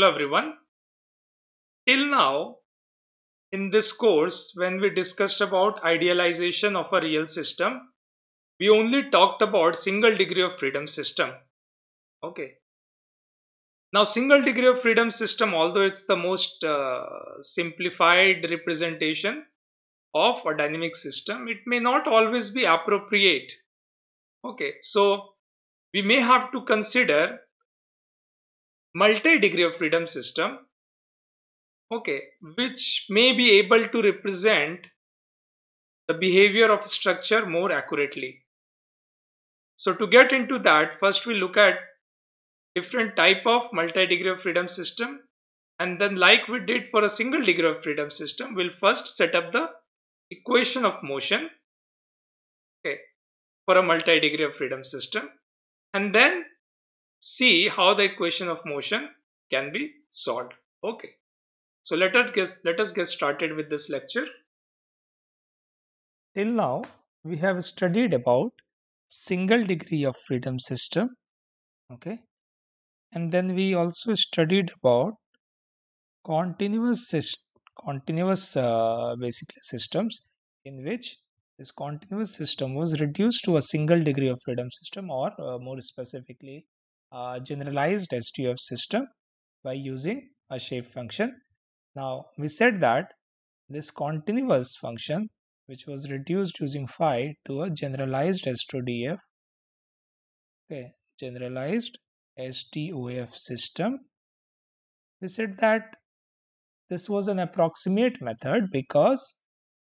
Hello everyone. Till now, in this course, when we discussed about idealization of a real system, we only talked about single degree of freedom system. Okay. Now, single degree of freedom system, although it's the most uh, simplified representation of a dynamic system, it may not always be appropriate. Okay. So, we may have to consider multi-degree of freedom system okay which may be able to represent the behavior of structure more accurately so to get into that first we look at different type of multi-degree of freedom system and then like we did for a single degree of freedom system we'll first set up the equation of motion okay for a multi-degree of freedom system and then see how the equation of motion can be solved. Okay. So let us get, let us get started with this lecture. Till now, we have studied about single degree of freedom system. Okay. And then we also studied about continuous continuous uh, basically systems in which this continuous system was reduced to a single degree of freedom system or uh, more specifically uh, generalized STF system by using a shape function. Now we said that this continuous function which was reduced using phi to a generalized s okay generalized STOF system we said that this was an approximate method because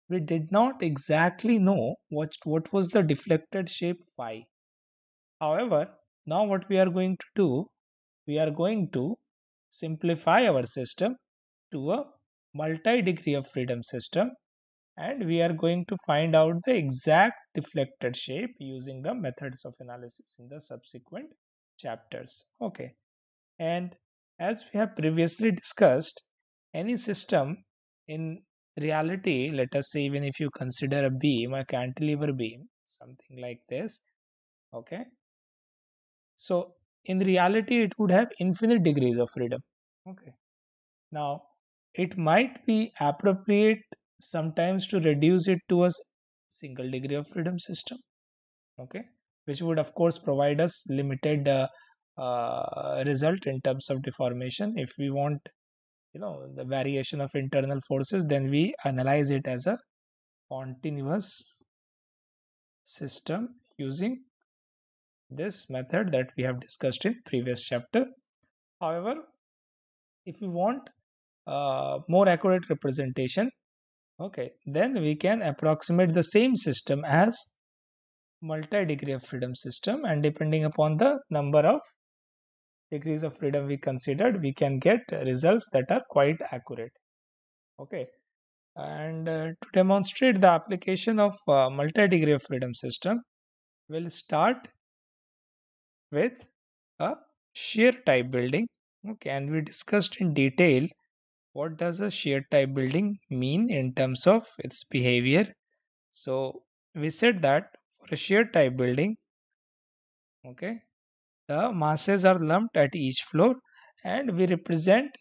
we did not exactly know what, what was the deflected shape phi. However, now what we are going to do, we are going to simplify our system to a multi-degree of freedom system and we are going to find out the exact deflected shape using the methods of analysis in the subsequent chapters. Okay, and as we have previously discussed, any system in reality, let us say even if you consider a beam, a cantilever beam, something like this, okay, so in reality, it would have infinite degrees of freedom. Okay. Now, it might be appropriate sometimes to reduce it to a single degree of freedom system. Okay. Which would, of course, provide us limited uh, uh, result in terms of deformation. If we want, you know, the variation of internal forces, then we analyze it as a continuous system using this method that we have discussed in previous chapter however if we want a uh, more accurate representation okay then we can approximate the same system as multi degree of freedom system and depending upon the number of degrees of freedom we considered we can get results that are quite accurate okay and uh, to demonstrate the application of uh, multi degree of freedom system we'll start with a shear type building okay and we discussed in detail what does a shear type building mean in terms of its behavior so we said that for a shear type building okay the masses are lumped at each floor and we represent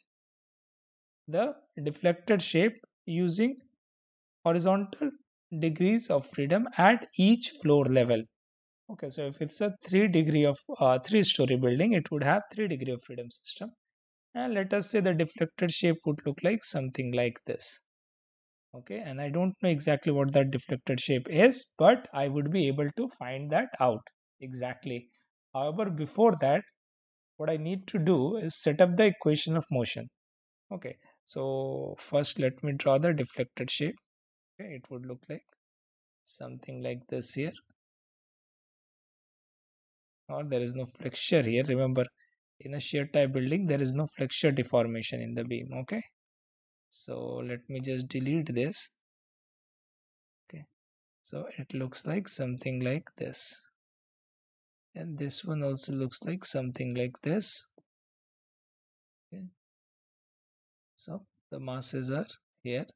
the deflected shape using horizontal degrees of freedom at each floor level Okay, so if it's a three degree of uh, three story building, it would have three degree of freedom system. And let us say the deflected shape would look like something like this. Okay, and I don't know exactly what that deflected shape is, but I would be able to find that out exactly. However, before that, what I need to do is set up the equation of motion. Okay, so first let me draw the deflected shape. Okay, it would look like something like this here or there is no flexure here remember in a shear type building there is no flexure deformation in the beam okay so let me just delete this okay so it looks like something like this and this one also looks like something like this okay. so the masses are here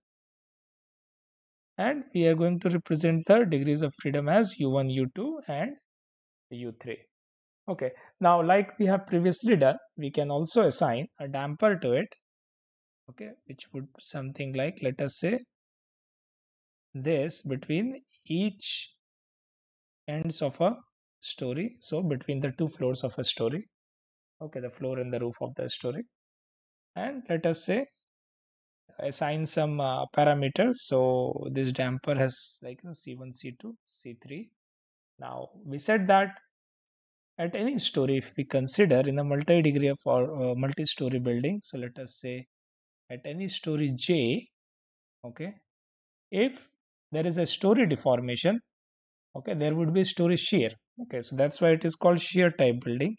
and we are going to represent the degrees of freedom as u1 u2 and u3 Okay, now like we have previously done, we can also assign a damper to it, okay, which would something like, let us say, this between each ends of a story. So between the two floors of a story, okay, the floor and the roof of the story. And let us say assign some uh, parameters. So this damper has like you know, C1, C2, C3. Now we said that at any story if we consider in a multi-degree of or uh, uh, multi-story building so let us say at any story j okay if there is a story deformation okay there would be story shear okay so that's why it is called shear type building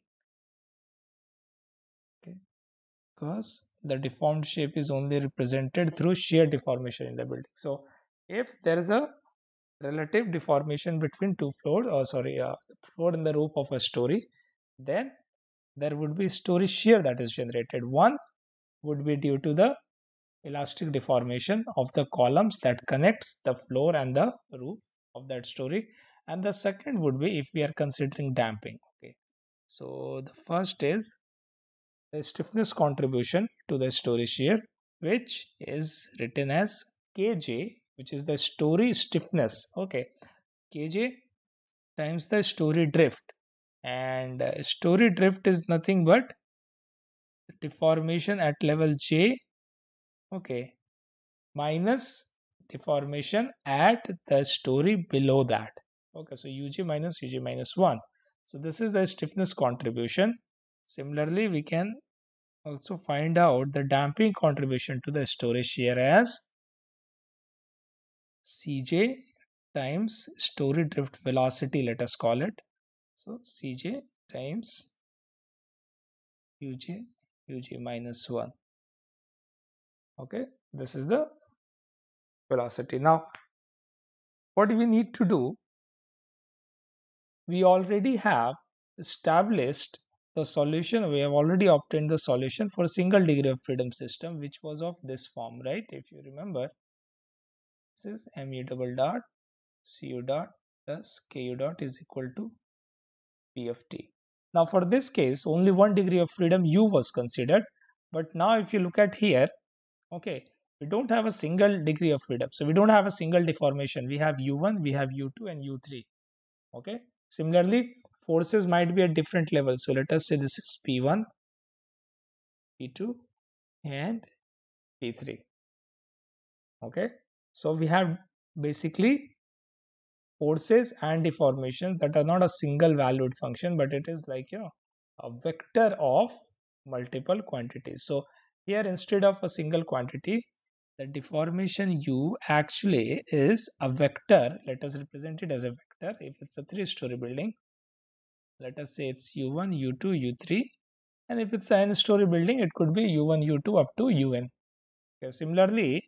okay because the deformed shape is only represented through shear deformation in the building so if there is a relative deformation between two floors or uh, sorry uh, floor in the roof of a story then there would be story shear that is generated one would be due to the elastic deformation of the columns that connects the floor and the roof of that story and the second would be if we are considering damping okay so the first is the stiffness contribution to the story shear which is written as kj which is the story stiffness okay kj times the story drift and uh, story drift is nothing but deformation at level j okay minus deformation at the story below that okay so UJ minus UJ minus minus 1 so this is the stiffness contribution similarly we can also find out the damping contribution to the story shear as cj times story drift velocity let us call it so cj times uj uj minus 1 okay this is the velocity now what we need to do we already have established the solution we have already obtained the solution for single degree of freedom system which was of this form right if you remember this is mu double dot cu dot plus ku dot is equal to p of t. Now for this case only one degree of freedom u was considered but now if you look at here okay we don't have a single degree of freedom so we don't have a single deformation we have u1 we have u2 and u3 okay similarly forces might be at different levels so let us say this is p1 p2 and p3 okay so we have basically forces and deformations that are not a single valued function, but it is like, you know, a vector of multiple quantities. So here instead of a single quantity, the deformation u actually is a vector. Let us represent it as a vector. If it's a three-story building, let us say it's u1, u2, u3. And if it's an story building, it could be u1, u2 up to un. Okay, similarly,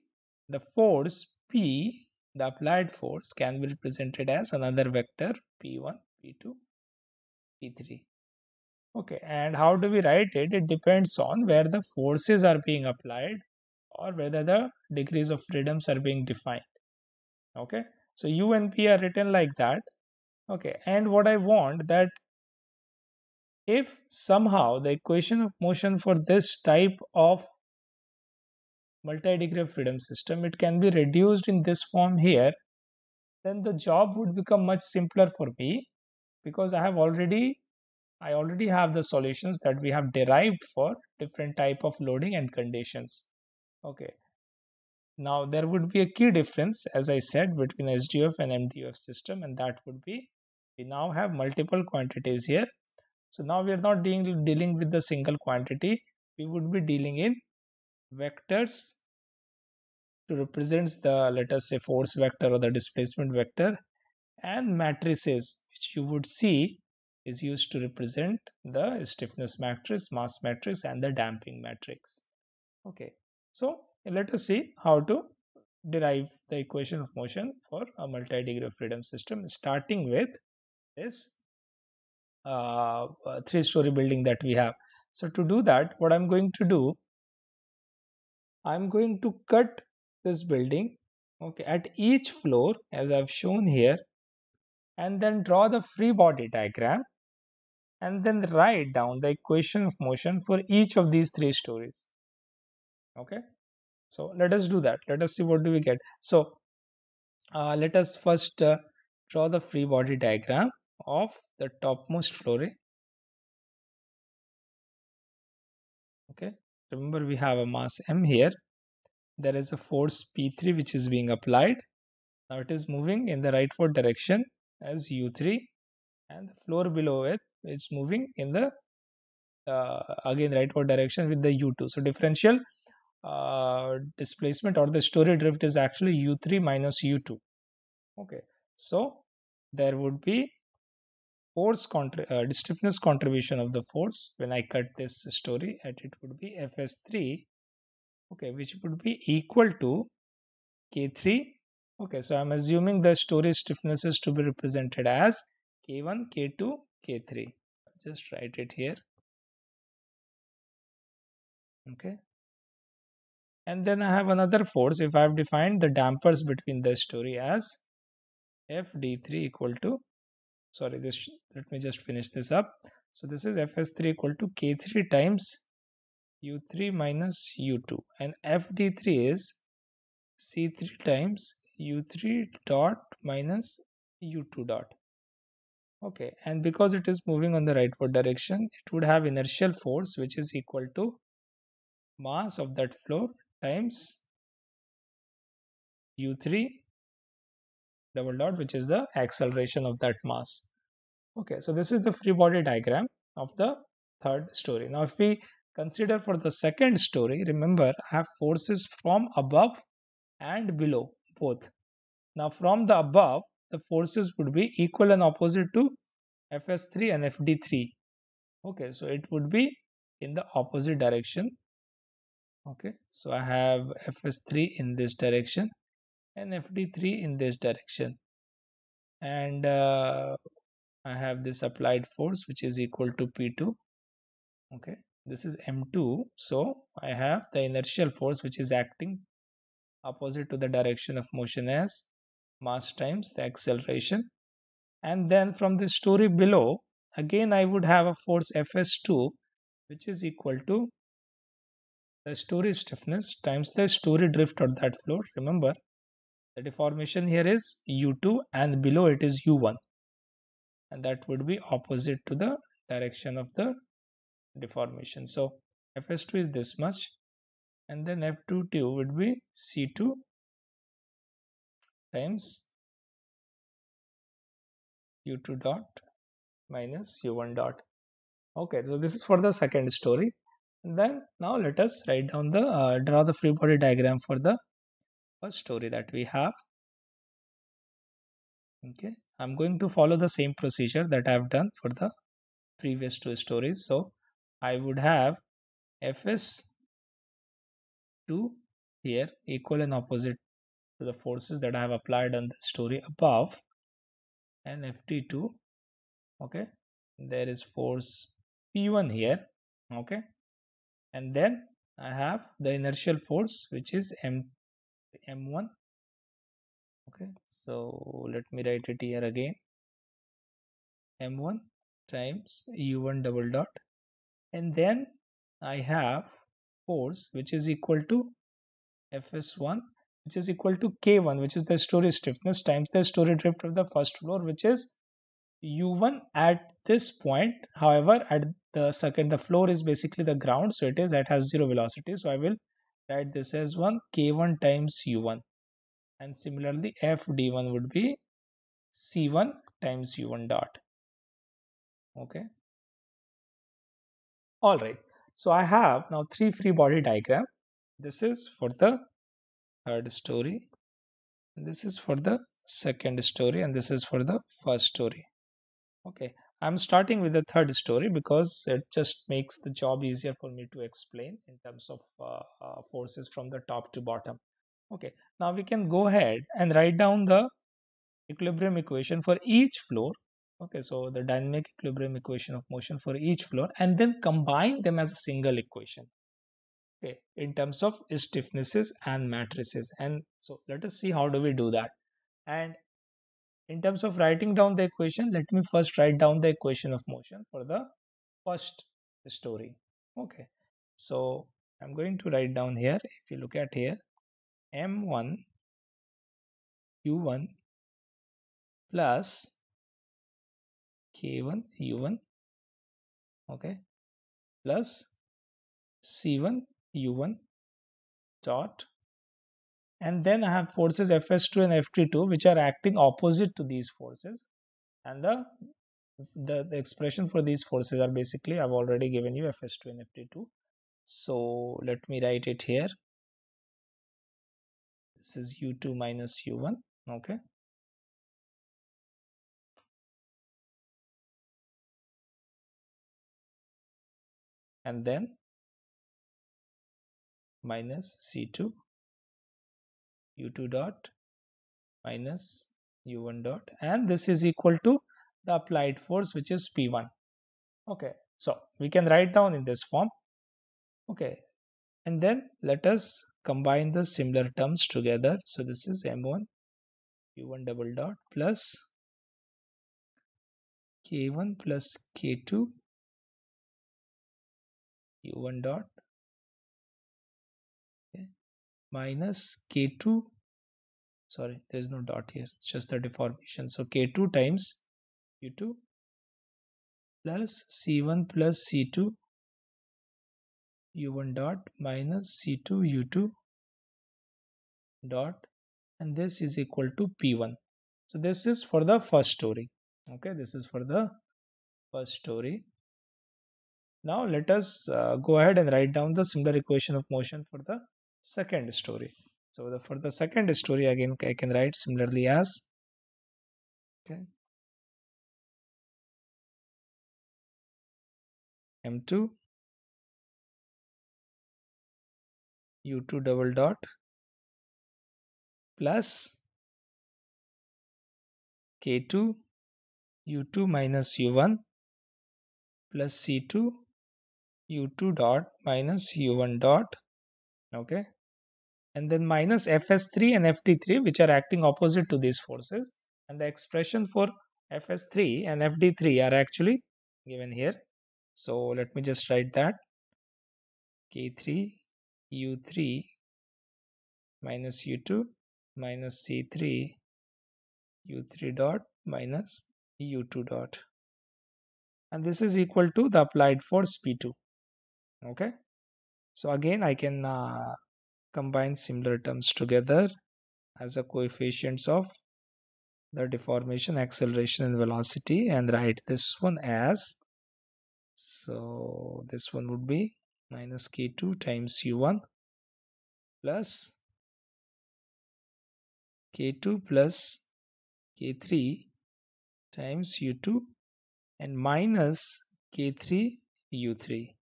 the force P, the applied force, can be represented as another vector P1, P2, P3. Okay, and how do we write it? It depends on where the forces are being applied or whether the degrees of freedoms are being defined. Okay, so U and P are written like that. Okay, and what I want that if somehow the equation of motion for this type of multi-degree of freedom system, it can be reduced in this form here, then the job would become much simpler for me because I have already I already have the solutions that we have derived for different type of loading and conditions. Okay. Now there would be a key difference as I said between SDF and MDF system and that would be we now have multiple quantities here. So now we are not dealing, dealing with the single quantity. We would be dealing in vectors to represent the let us say force vector or the displacement vector and matrices which you would see is used to represent the stiffness matrix mass matrix and the damping matrix okay so let us see how to derive the equation of motion for a multi-degree of freedom system starting with this uh, uh three-story building that we have so to do that what i'm going to do i'm going to cut this building okay at each floor as i've shown here and then draw the free body diagram and then write down the equation of motion for each of these three stories okay so let us do that let us see what do we get so uh, let us first uh, draw the free body diagram of the topmost floor okay remember we have a mass m here there is a force p3 which is being applied now it is moving in the rightward direction as u3 and the floor below it is moving in the uh, again rightward direction with the u2 so differential uh, displacement or the story drift is actually u3 minus u2 okay so there would be force contri- uh, stiffness contribution of the force when i cut this story at it would be fs3 okay which would be equal to k3 okay so i'm assuming the story stiffness is to be represented as k1 k2 k3 just write it here okay and then i have another force if i have defined the dampers between the story as fd3 equal to sorry this let me just finish this up so this is fs3 equal to k3 times u3 minus u2 and fd3 is c3 times u3 dot minus u2 dot okay and because it is moving on the rightward direction it would have inertial force which is equal to mass of that flow times u3 double dot which is the acceleration of that mass okay so this is the free body diagram of the third story now if we consider for the second story remember i have forces from above and below both now from the above the forces would be equal and opposite to fs3 and fd3 okay so it would be in the opposite direction okay so i have fs3 in this direction and fd3 in this direction and uh, I have this applied force which is equal to P2 okay this is M2 so I have the inertial force which is acting opposite to the direction of motion as mass times the acceleration and then from the story below again I would have a force Fs2 which is equal to the story stiffness times the story drift on that floor remember the deformation here is u2 and below it is u1 and that would be opposite to the direction of the deformation so fs2 is this much and then f22 would be c2 times u2 dot minus u1 dot okay so this is for the second story and then now let us write down the uh, draw the free body diagram for the story that we have okay i'm going to follow the same procedure that i've done for the previous two stories so i would have fs2 here equal and opposite to the forces that i have applied on the story above and ft2 okay there is force p1 here okay and then i have the inertial force which is m m1 okay so let me write it here again m1 times u1 double dot and then I have force which is equal to fs1 which is equal to k1 which is the story stiffness times the story drift of the first floor which is u1 at this point however at the second the floor is basically the ground so it is that has zero velocity so I will write this as 1 k1 times u1 and similarly fd1 would be c1 times u1 dot okay all right so i have now three free body diagram this is for the third story this is for the second story and this is for the first story okay I'm starting with the third story because it just makes the job easier for me to explain in terms of uh, uh, forces from the top to bottom. Okay, now we can go ahead and write down the equilibrium equation for each floor. Okay, so the dynamic equilibrium equation of motion for each floor and then combine them as a single equation. Okay, in terms of stiffnesses and matrices. And so let us see how do we do that. And in terms of writing down the equation let me first write down the equation of motion for the first story okay so i'm going to write down here if you look at here m1 u1 plus k1 u1 okay plus c1 u1 dot and then I have forces Fs2 and Ft2 which are acting opposite to these forces and the, the, the, expression for these forces are basically I've already given you Fs2 and Ft2 so let me write it here this is U2 minus U1 okay and then minus C2 u2 dot minus u1 dot and this is equal to the applied force which is p1 okay so we can write down in this form okay and then let us combine the similar terms together so this is m1 u1 double dot plus k1 plus k2 u1 dot minus k2 sorry there's no dot here it's just the deformation so k2 times u2 plus c1 plus c2 u1 dot minus c2 u2 dot and this is equal to p1 so this is for the first story okay this is for the first story now let us uh, go ahead and write down the similar equation of motion for the second story so the, for the second story again I can write similarly as okay m2 u2 double dot plus k2 u2 minus u1 plus c2 u2 dot minus u1 dot okay and then minus fs3 and fd3 which are acting opposite to these forces and the expression for fs3 and fd3 are actually given here so let me just write that k3 u3 minus u2 minus c3 u3 dot minus u2 dot and this is equal to the applied force p2 okay so again i can uh, combine similar terms together as a coefficients of the deformation acceleration and velocity and write this one as so this one would be minus k2 times u1 plus k2 plus k3 times u2 and minus k3 u3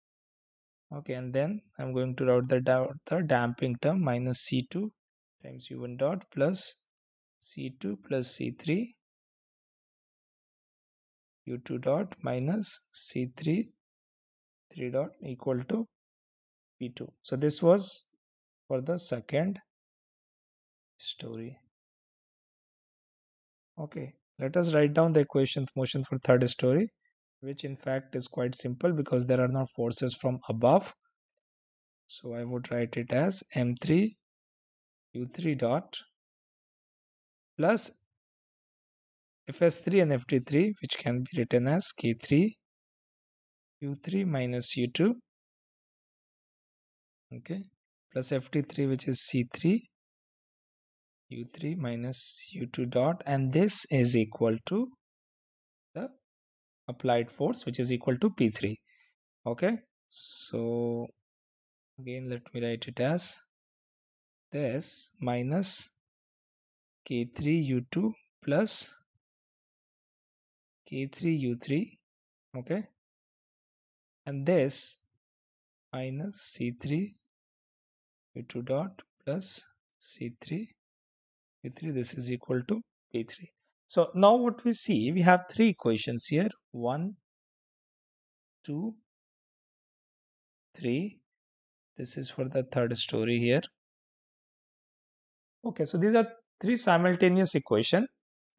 okay and then I'm going to write the the damping term minus C2 times U1 dot plus C2 plus C3 U2 dot minus C3 3 dot equal to P2 so this was for the second story okay let us write down the equation motion for third story which in fact is quite simple because there are no forces from above so I would write it as m3 u3 dot plus fs3 and ft3 which can be written as k3 u3 minus u2 okay plus ft3 which is c3 u3 minus u2 dot and this is equal to applied force which is equal to p3 okay so again let me write it as this minus k3u2 plus k3u3 okay and this minus c3 u2 dot plus c3 u3 this is equal to p3 so now what we see, we have three equations here. One, two, three. This is for the third story here. Okay, so these are three simultaneous equation.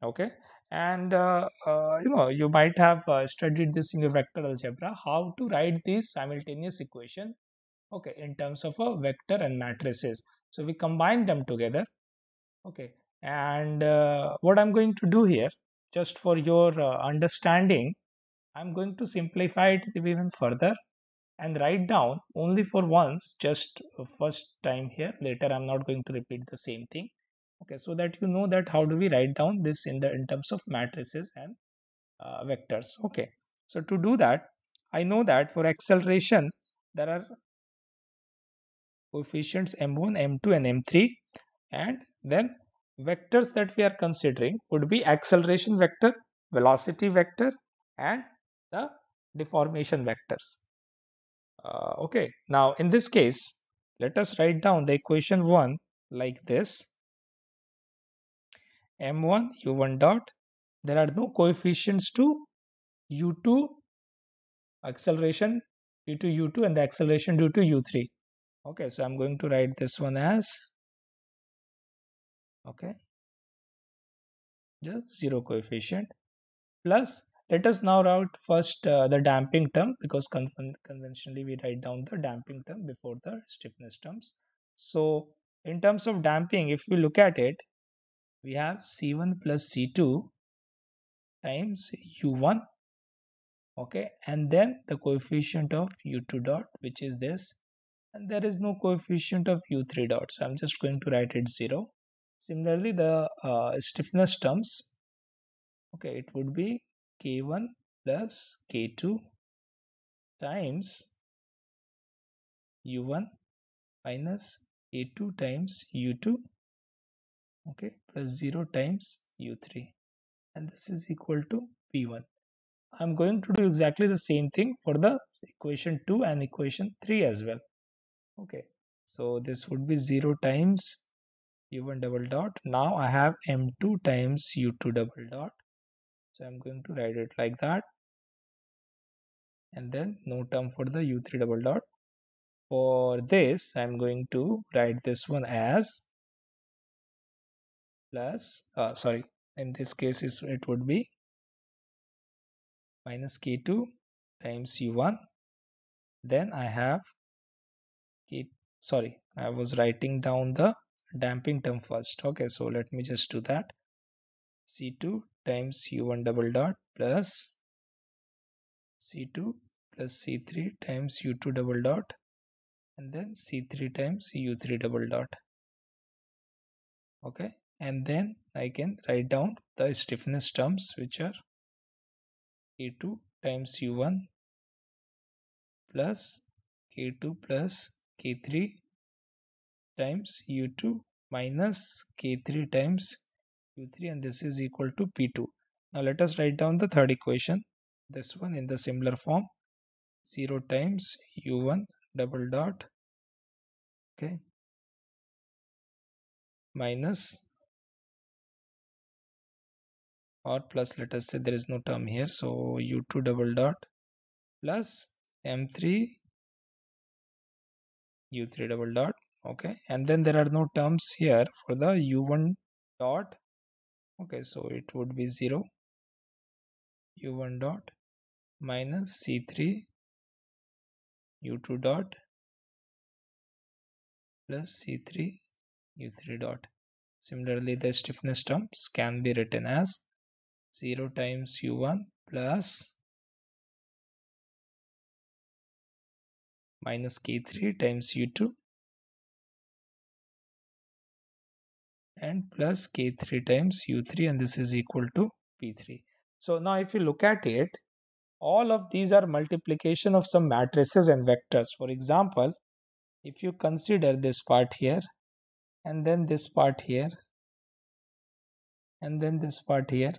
Okay, and uh, uh, you know you might have uh, studied this in your vector algebra how to write these simultaneous equation okay in terms of a vector and matrices so we combine them together okay and uh, what i'm going to do here just for your uh, understanding i'm going to simplify it even further and write down only for once just uh, first time here later i'm not going to repeat the same thing okay so that you know that how do we write down this in the in terms of matrices and uh, vectors okay so to do that i know that for acceleration there are coefficients m1 m2 and m3 and then vectors that we are considering would be acceleration vector, velocity vector and the deformation vectors. Uh, okay, now in this case, let us write down the equation 1 like this. m1 u1 dot, there are no coefficients to u2 acceleration due to u2 and the acceleration due to u3. Okay, so I'm going to write this one as okay the zero coefficient plus let us now write first uh, the damping term because con conventionally we write down the damping term before the stiffness terms so in terms of damping if we look at it we have c1 plus c2 times u1 okay and then the coefficient of u2 dot which is this and there is no coefficient of u3 dot so i'm just going to write it 0 Similarly, the uh, stiffness terms, okay, it would be K1 plus K2 times U1 minus A2 times U2, okay, plus 0 times U3. And this is equal to P1. I'm going to do exactly the same thing for the equation 2 and equation 3 as well. Okay, so this would be 0 times u1 double dot now I have m2 times u2 double dot so I'm going to write it like that and then no term for the u3 double dot for this I'm going to write this one as plus uh, sorry in this case is it would be minus k2 times u1 then I have k sorry I was writing down the damping term first okay so let me just do that c2 times u1 double dot plus c2 plus c3 times u2 double dot and then c3 times u3 double dot okay and then I can write down the stiffness terms which are k2 times u1 plus k2 plus k3 times u2 minus k3 times u3 and this is equal to p2 now let us write down the third equation this one in the similar form 0 times u1 double dot okay minus or plus let us say there is no term here so u2 double dot plus m3 u3 double dot okay and then there are no terms here for the u1 dot okay so it would be 0 u1 dot minus c3 u2 dot plus c3 u3 dot similarly the stiffness terms can be written as 0 times u1 plus minus k3 times u2 and plus k3 times u3 and this is equal to p3. So now if you look at it, all of these are multiplication of some matrices and vectors. For example, if you consider this part here and then this part here and then this part here,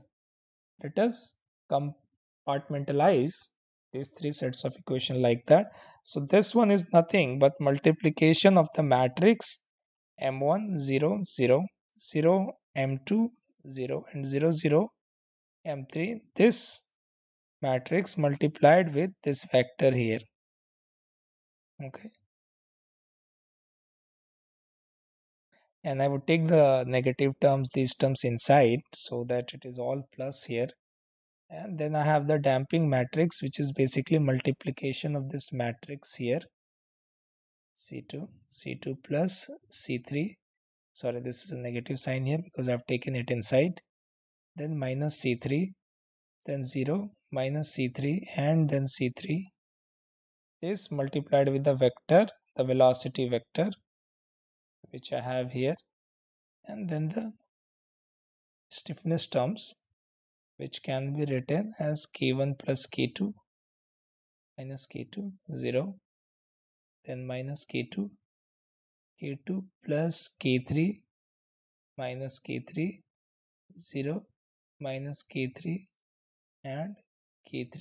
let us compartmentalize these three sets of equation like that. So this one is nothing but multiplication of the matrix M1, 0, 0, 0 m2 0 and 0 0 m3 this matrix multiplied with this vector here okay and I would take the negative terms these terms inside so that it is all plus here and then I have the damping matrix which is basically multiplication of this matrix here c2 c2 plus c3 sorry this is a negative sign here because I've taken it inside then minus C3 then 0 minus C3 and then C3 is multiplied with the vector the velocity vector which I have here and then the stiffness terms which can be written as k1 plus k2 minus k2 0 then minus k2 k2 plus k3 minus k3 0 minus k3 and k3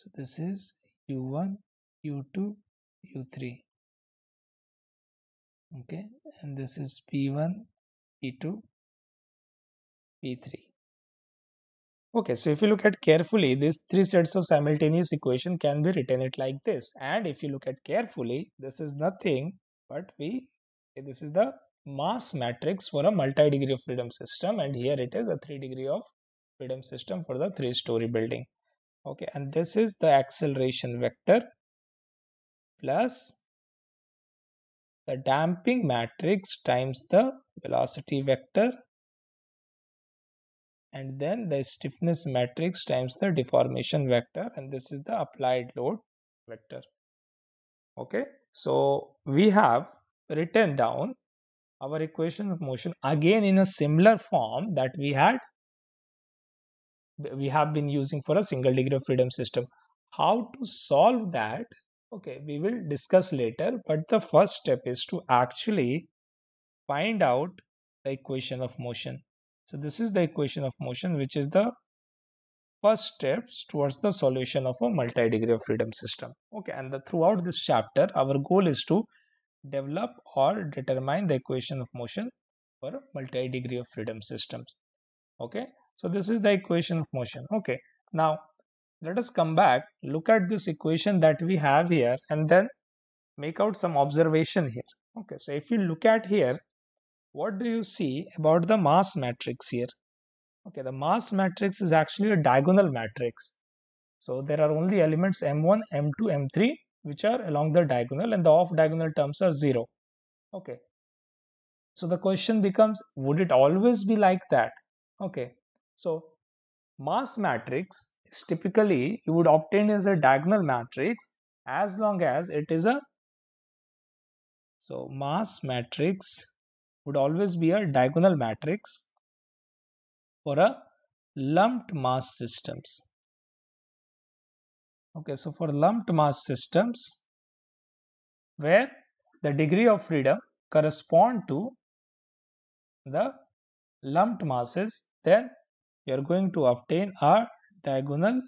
so this is u1 u2 u3 okay and this is p1 p2 p3 Okay, so if you look at carefully, these three sets of simultaneous equation can be written it like this. And if you look at carefully, this is nothing but we, this is the mass matrix for a multi-degree of freedom system and here it is a three degree of freedom system for the three-story building. Okay, and this is the acceleration vector plus the damping matrix times the velocity vector and then the stiffness matrix times the deformation vector and this is the applied load vector okay so we have written down our equation of motion again in a similar form that we had we have been using for a single degree of freedom system how to solve that okay we will discuss later but the first step is to actually find out the equation of motion so this is the equation of motion which is the first steps towards the solution of a multi-degree of freedom system. Okay, and the, throughout this chapter, our goal is to develop or determine the equation of motion for multi-degree of freedom systems. Okay, so this is the equation of motion. Okay, now let us come back, look at this equation that we have here and then make out some observation here. Okay, so if you look at here, what do you see about the mass matrix here? Okay, the mass matrix is actually a diagonal matrix. So there are only elements m1, m2, m3 which are along the diagonal and the off diagonal terms are 0. Okay. So the question becomes would it always be like that? Okay. So mass matrix is typically you would obtain as a diagonal matrix as long as it is a so mass matrix would always be a diagonal matrix for a lumped mass systems. Okay, so for lumped mass systems where the degree of freedom correspond to the lumped masses, then you are going to obtain a diagonal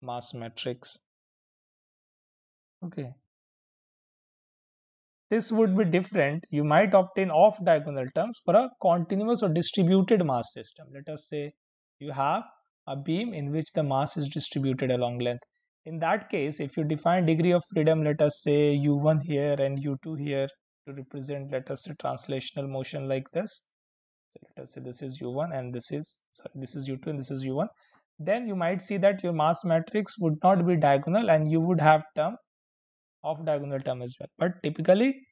mass matrix. Okay, this would be different. You might obtain off diagonal terms for a continuous or distributed mass system. Let us say you have a beam in which the mass is distributed along length. In that case, if you define degree of freedom, let us say u1 here and u2 here to represent, let us say, translational motion like this. So let us say this is u1 and this is sorry, this is u2 and this is u1. Then you might see that your mass matrix would not be diagonal and you would have term of diagonal term as well but typically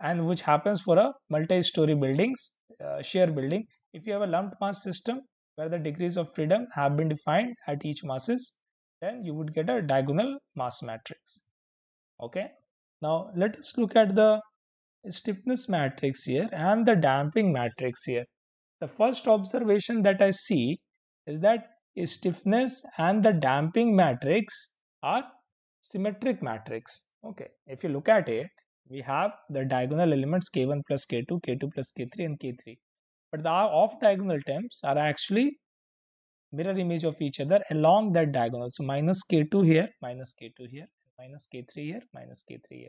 and which happens for a multi-story buildings uh, shear building if you have a lumped mass system where the degrees of freedom have been defined at each masses then you would get a diagonal mass matrix okay now let us look at the stiffness matrix here and the damping matrix here the first observation that i see is that stiffness and the damping matrix are symmetric matrix Okay, if you look at it, we have the diagonal elements k1 plus k2, k2 plus k3 and k3. But the off-diagonal terms are actually mirror image of each other along that diagonal. So minus k2 here, minus k2 here, minus k3 here, minus k3 here.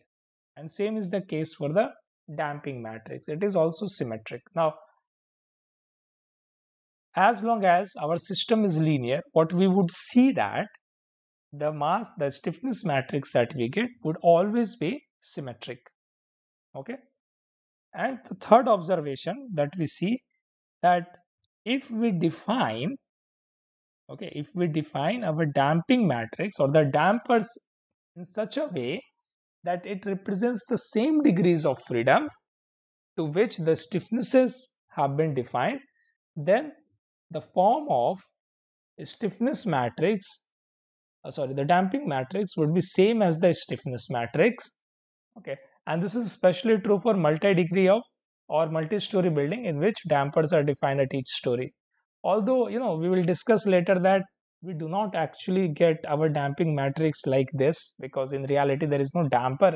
And same is the case for the damping matrix. It is also symmetric. Now, as long as our system is linear, what we would see that the mass, the stiffness matrix that we get would always be symmetric. Okay. And the third observation that we see that if we define, okay, if we define our damping matrix or the dampers in such a way that it represents the same degrees of freedom to which the stiffnesses have been defined, then the form of stiffness matrix uh, sorry the damping matrix would be same as the stiffness matrix okay and this is especially true for multi-degree of or multi-story building in which dampers are defined at each story although you know we will discuss later that we do not actually get our damping matrix like this because in reality there is no damper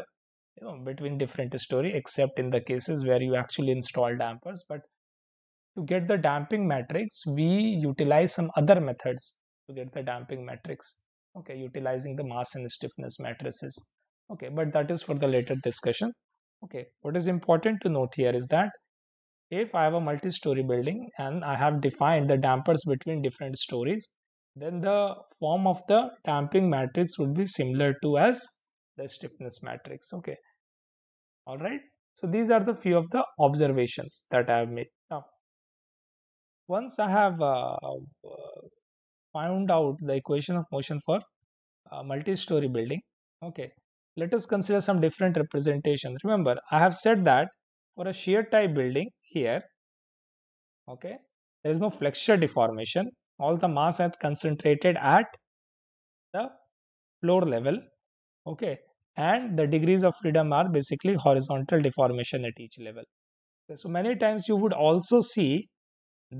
you know between different story except in the cases where you actually install dampers but to get the damping matrix we utilize some other methods to get the damping matrix okay utilizing the mass and stiffness matrices okay but that is for the later discussion okay what is important to note here is that if i have a multi-story building and i have defined the dampers between different stories then the form of the damping matrix would be similar to as the stiffness matrix okay all right so these are the few of the observations that i have made now once i have uh, found out the equation of motion for a uh, multi-story building okay let us consider some different representation remember i have said that for a shear type building here okay there is no flexure deformation all the mass is concentrated at the floor level okay and the degrees of freedom are basically horizontal deformation at each level okay, so many times you would also see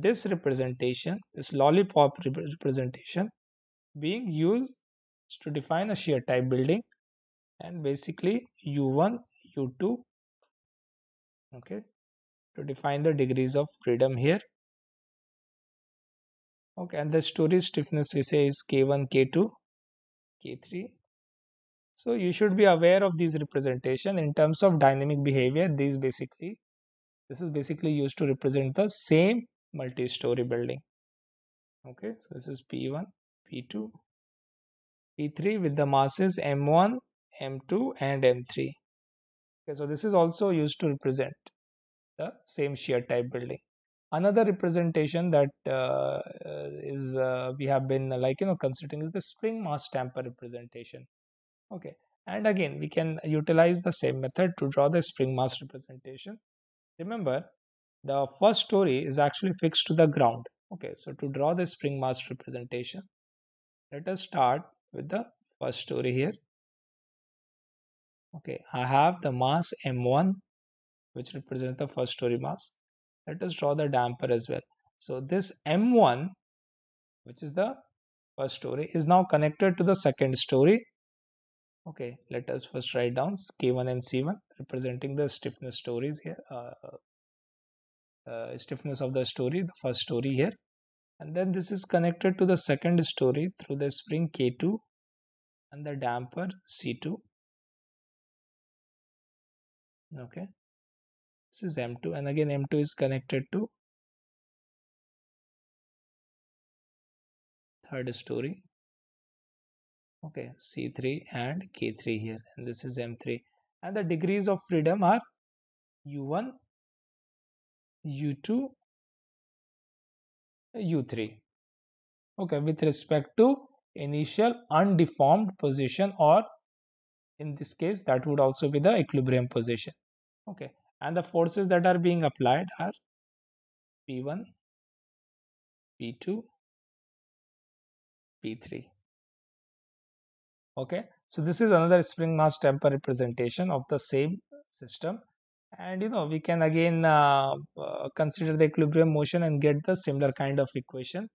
this representation this lollipop representation being used to define a shear type building and basically u1 u2 okay to define the degrees of freedom here okay and the storage stiffness we say is k1 k2 k3 so you should be aware of these representation in terms of dynamic behavior these basically this is basically used to represent the same multi-story building okay so this is p1 p2 p3 with the masses m1 m2 and m3 okay so this is also used to represent the same shear type building another representation that uh, uh is uh, we have been uh, like you know considering is the spring mass damper representation okay and again we can utilize the same method to draw the spring mass representation remember the first story is actually fixed to the ground okay so to draw the spring mass representation let us start with the first story here okay i have the mass m1 which represents the first story mass let us draw the damper as well so this m1 which is the first story is now connected to the second story okay let us first write down k1 and c1 representing the stiffness stories here uh, uh, stiffness of the story the first story here and then this is connected to the second story through the spring k2 and the damper c2 okay this is m2 and again m2 is connected to third story okay c3 and k3 here and this is m3 and the degrees of freedom are u1 u2 u3 okay with respect to initial undeformed position or in this case that would also be the equilibrium position okay and the forces that are being applied are p1 p2 p3 okay so this is another spring mass temper representation of the same system and you know we can again uh, uh, consider the equilibrium motion and get the similar kind of equation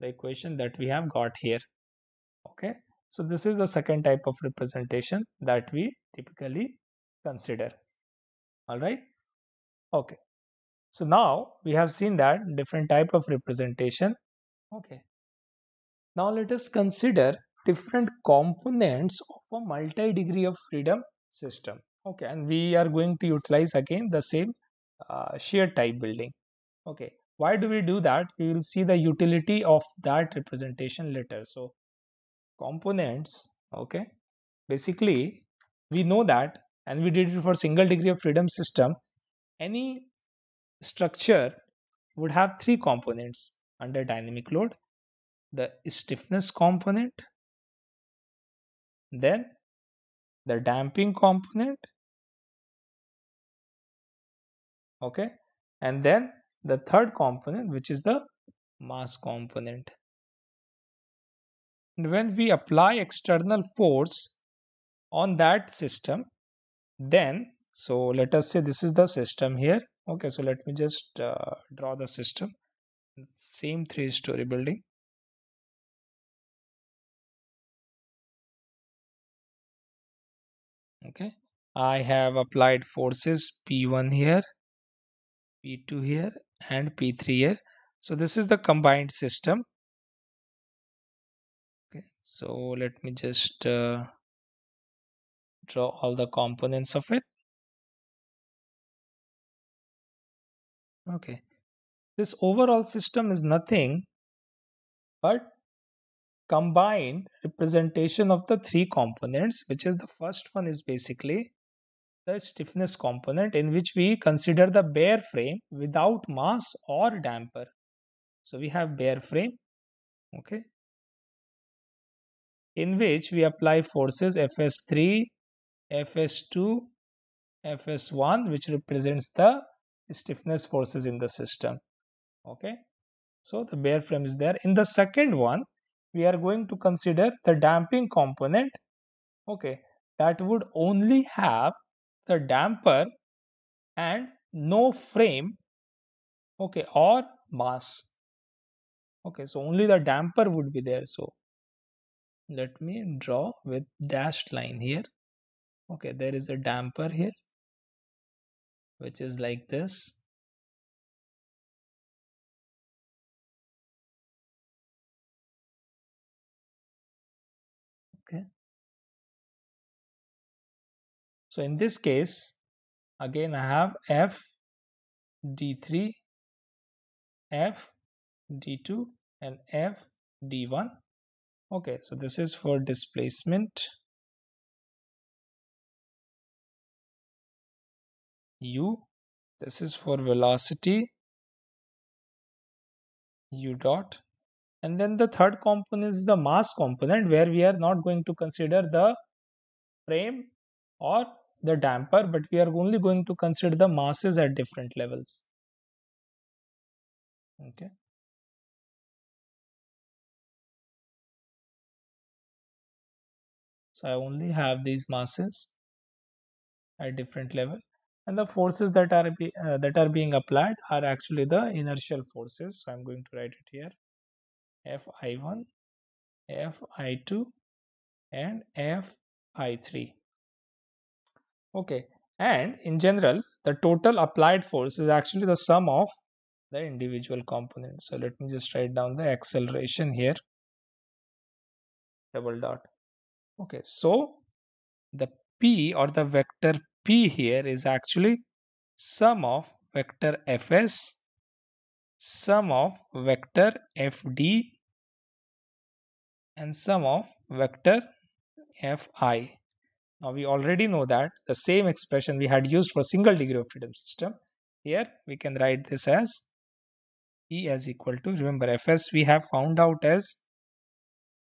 the equation that we have got here okay so this is the second type of representation that we typically consider all right okay so now we have seen that different type of representation okay now let us consider different components of a multi degree of freedom system okay and we are going to utilize again the same uh, shear type building okay why do we do that we will see the utility of that representation later so components okay basically we know that and we did it for single degree of freedom system any structure would have three components under dynamic load the stiffness component then the damping component okay and then the third component which is the mass component and when we apply external force on that system then so let us say this is the system here okay so let me just uh, draw the system same three story building okay i have applied forces p1 here P2 here and P3 here. So this is the combined system. Okay, so let me just uh, draw all the components of it. Okay, this overall system is nothing but combined representation of the three components, which is the first one is basically the stiffness component in which we consider the bare frame without mass or damper. So we have bare frame, okay, in which we apply forces Fs3, Fs2, Fs1 which represents the stiffness forces in the system, okay. So the bare frame is there. In the second one, we are going to consider the damping component, okay, that would only have the damper and no frame okay or mass okay so only the damper would be there so let me draw with dashed line here okay there is a damper here which is like this So in this case, again I have f d3, f d2 and f d1. Okay, so this is for displacement u. This is for velocity u dot and then the third component is the mass component where we are not going to consider the frame or the damper but we are only going to consider the masses at different levels okay so i only have these masses at different level and the forces that are be, uh, that are being applied are actually the inertial forces so i'm going to write it here fi1 fi2 and fi3 Okay. And in general, the total applied force is actually the sum of the individual components. So let me just write down the acceleration here. Double dot. Okay. So the P or the vector P here is actually sum of vector Fs, sum of vector Fd, and sum of vector Fi. Now we already know that the same expression we had used for single degree of freedom system. Here we can write this as E as equal to, remember Fs we have found out as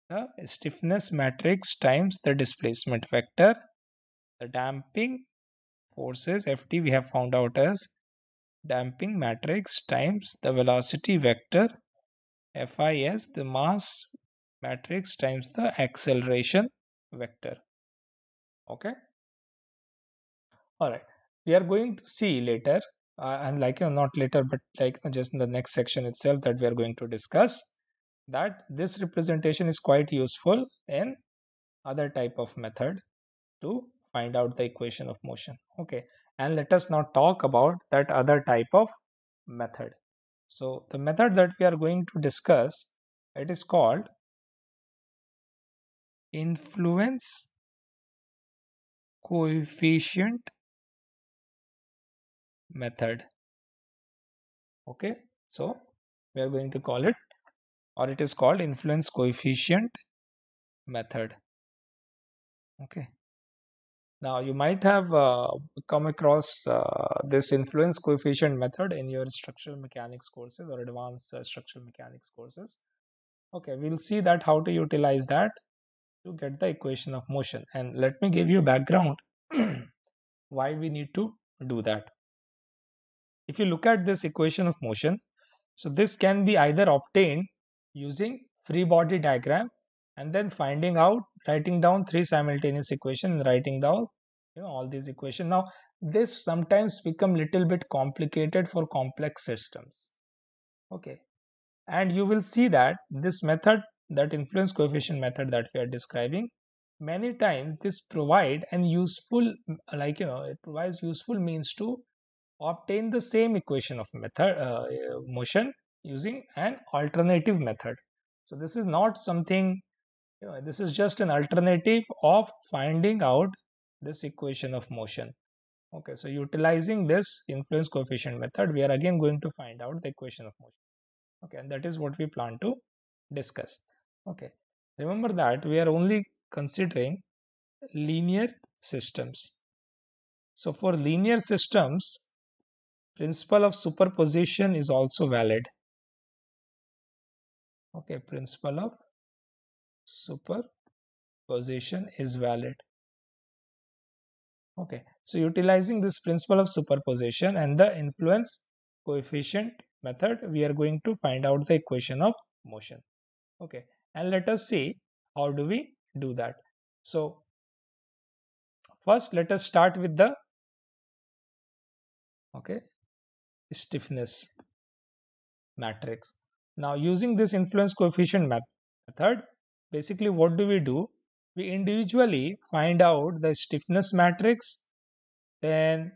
the stiffness matrix times the displacement vector. The damping forces Ft we have found out as damping matrix times the velocity vector Fi as the mass matrix times the acceleration vector okay all right we are going to see later uh, and like you know, not later but like just in the next section itself that we are going to discuss that this representation is quite useful in other type of method to find out the equation of motion okay and let us now talk about that other type of method so the method that we are going to discuss it is called influence coefficient method okay so we are going to call it or it is called influence coefficient method okay now you might have uh, come across uh, this influence coefficient method in your structural mechanics courses or advanced uh, structural mechanics courses okay we'll see that how to utilize that to get the equation of motion and let me give you background why we need to do that if you look at this equation of motion so this can be either obtained using free body diagram and then finding out writing down three simultaneous equation and writing down you know all these equations. now this sometimes become little bit complicated for complex systems okay and you will see that this method that influence coefficient method that we are describing many times this provide an useful like you know it provides useful means to obtain the same equation of method uh, motion using an alternative method so this is not something you know this is just an alternative of finding out this equation of motion okay so utilizing this influence coefficient method we are again going to find out the equation of motion okay and that is what we plan to discuss okay remember that we are only considering linear systems so for linear systems principle of superposition is also valid okay principle of superposition is valid okay so utilizing this principle of superposition and the influence coefficient method we are going to find out the equation of motion okay and let us see how do we do that. So first let us start with the okay stiffness matrix. Now using this influence coefficient method basically what do we do? We individually find out the stiffness matrix then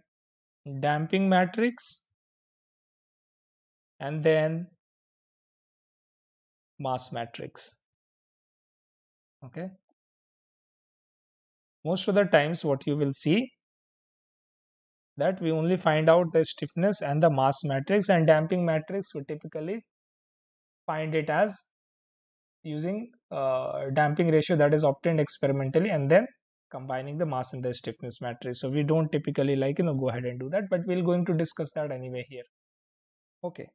damping matrix and then mass matrix okay most of the times what you will see that we only find out the stiffness and the mass matrix and damping matrix we typically find it as using uh, damping ratio that is obtained experimentally and then combining the mass and the stiffness matrix so we don't typically like you know go ahead and do that but we're going to discuss that anyway here okay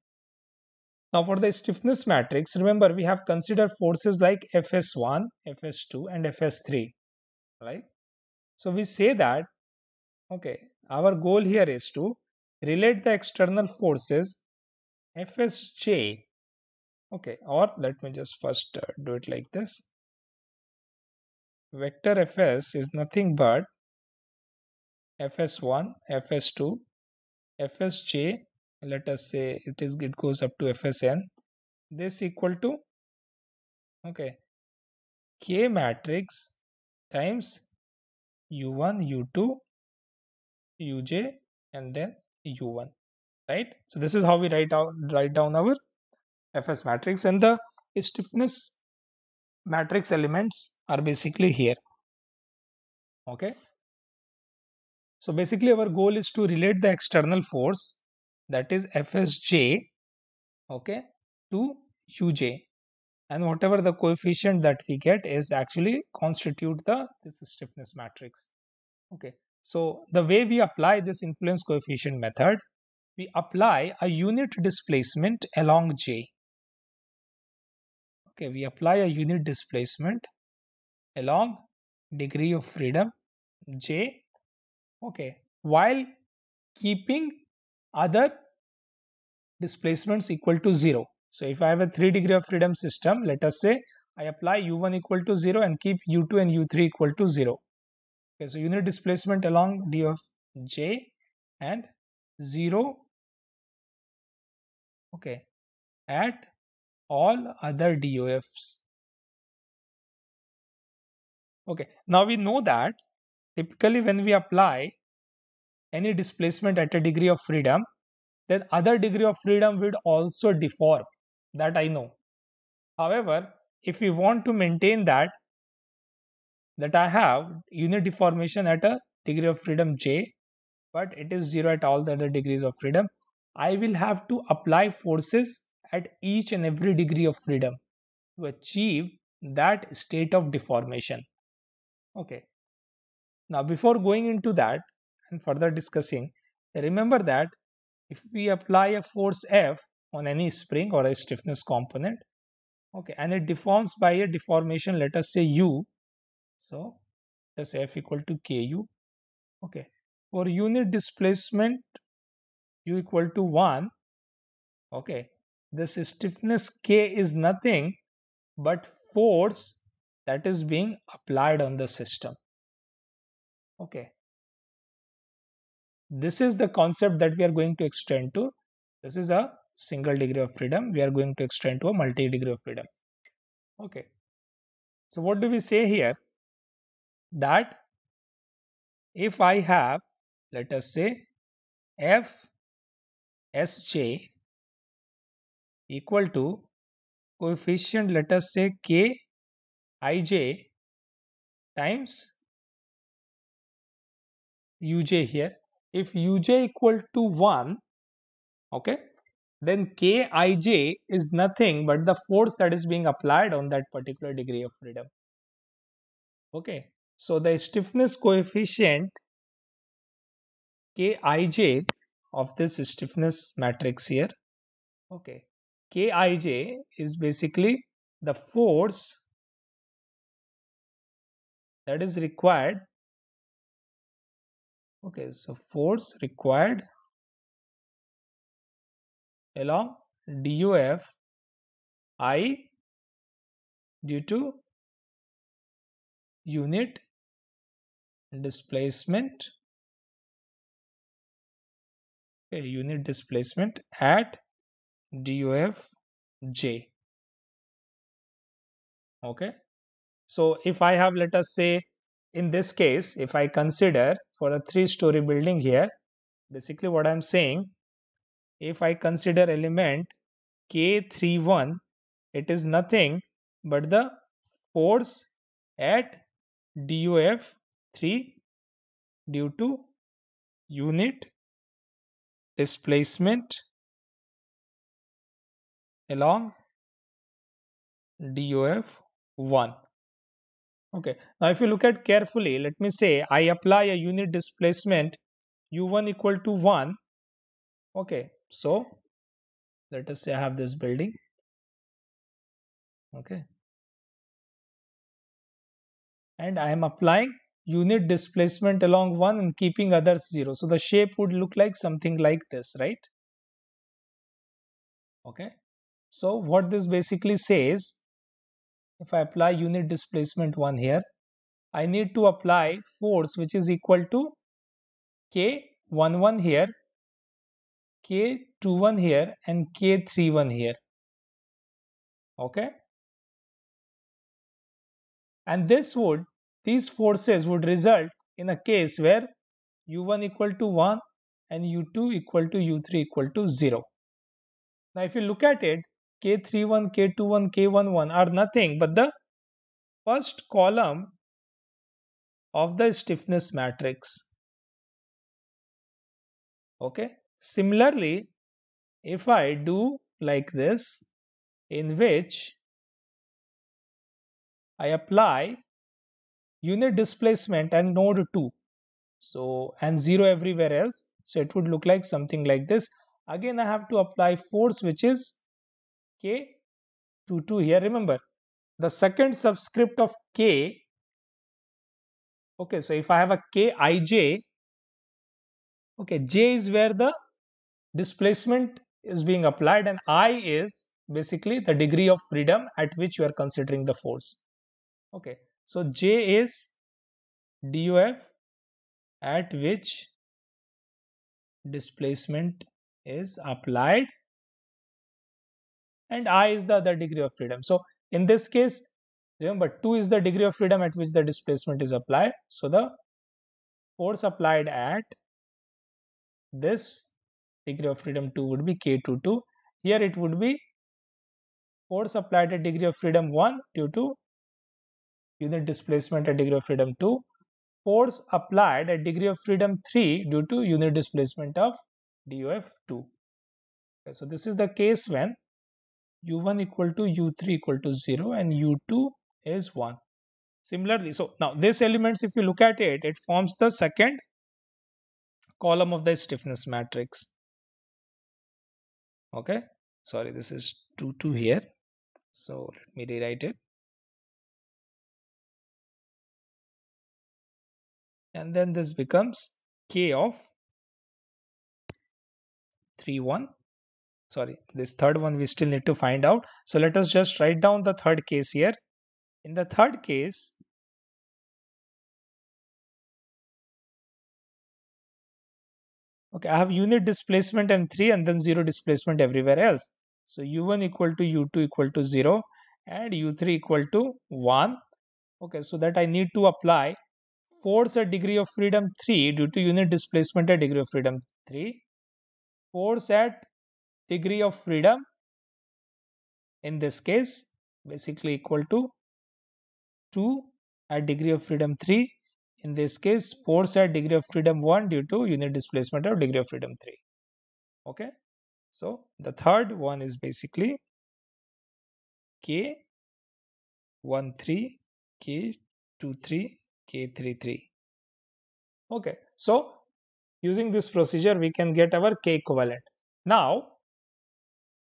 now for the stiffness matrix, remember we have considered forces like Fs1, Fs2 and Fs3, right? So we say that, okay, our goal here is to relate the external forces Fsj, okay, or let me just first uh, do it like this. Vector Fs is nothing but Fs1, Fs2, Fsj let us say it is it goes up to fsn this equal to okay k matrix times u1 u2 uj and then u1 right so this is how we write out write down our fs matrix and the stiffness matrix elements are basically here okay so basically our goal is to relate the external force that is fsj okay to uj and whatever the coefficient that we get is actually constitute the this stiffness matrix okay so the way we apply this influence coefficient method we apply a unit displacement along j okay we apply a unit displacement along degree of freedom j okay while keeping other displacements equal to 0. So if I have a 3 degree of freedom system, let us say I apply u1 equal to 0 and keep u2 and u3 equal to 0. Okay, so unit displacement along d of j and 0 okay at all other DOFs. Okay, now we know that typically when we apply any displacement at a degree of freedom, then other degree of freedom would also deform. That I know. However, if we want to maintain that, that I have unit deformation at a degree of freedom j, but it is 0 at all the other degrees of freedom, I will have to apply forces at each and every degree of freedom to achieve that state of deformation. Okay. Now, before going into that, and further discussing, remember that if we apply a force F on any spring or a stiffness component, okay, and it deforms by a deformation, let us say U, so this F equal to Ku, okay, for unit displacement U equal to 1, okay, this stiffness K is nothing but force that is being applied on the system okay this is the concept that we are going to extend to this is a single degree of freedom we are going to extend to a multi degree of freedom okay so what do we say here that if i have let us say f sj equal to coefficient let us say k ij times uj here if uj equal to 1 okay then kij is nothing but the force that is being applied on that particular degree of freedom okay so the stiffness coefficient kij of this stiffness matrix here okay kij is basically the force that is required okay so force required along duf i due to unit displacement okay, unit displacement at duf j okay so if i have let us say in this case if i consider for a three story building here basically what i'm saying if i consider element k31 it is nothing but the force at DUF 3 due to unit displacement along DUF 1. Okay. Now, if you look at carefully, let me say I apply a unit displacement u1 equal to 1. Okay. So, let us say I have this building. Okay. And I am applying unit displacement along one and keeping others zero. So the shape would look like something like this, right? Okay. So what this basically says if I apply unit displacement 1 here, I need to apply force which is equal to K11 here, K21 here and K31 here. Okay. And this would, these forces would result in a case where u1 equal to 1 and u2 equal to u3 equal to 0. Now if you look at it, K31, K21, K11 are nothing but the first column of the stiffness matrix. Okay. Similarly, if I do like this, in which I apply unit displacement and node 2, so and 0 everywhere else, so it would look like something like this. Again, I have to apply force which is k 2 2 here remember the second subscript of k okay so if i have a k i j okay j is where the displacement is being applied and i is basically the degree of freedom at which you are considering the force okay so j is duf at which displacement is applied and i is the other degree of freedom so in this case remember 2 is the degree of freedom at which the displacement is applied so the force applied at this degree of freedom 2 would be k22 here it would be force applied at degree of freedom 1 due to unit displacement at degree of freedom 2 force applied at degree of freedom 3 due to unit displacement of dof2 okay, so this is the case when u1 equal to u3 equal to 0 and u2 is 1. Similarly, so now these elements if you look at it, it forms the second column of the stiffness matrix. Okay, sorry this is 2 2 here. So let me rewrite it. And then this becomes k of 3 1 sorry this third one we still need to find out so let us just write down the third case here in the third case okay i have unit displacement and 3 and then 0 displacement everywhere else so u1 equal to u2 equal to 0 and u3 equal to 1 okay so that i need to apply force at degree of freedom 3 due to unit displacement at degree of freedom 3 force at degree of freedom in this case basically equal to 2 at degree of freedom 3 in this case force at degree of freedom 1 due to unit displacement of degree of freedom 3 okay so the third one is basically k 1 3 k 2 3 k 3 3 okay so using this procedure we can get our k equivalent now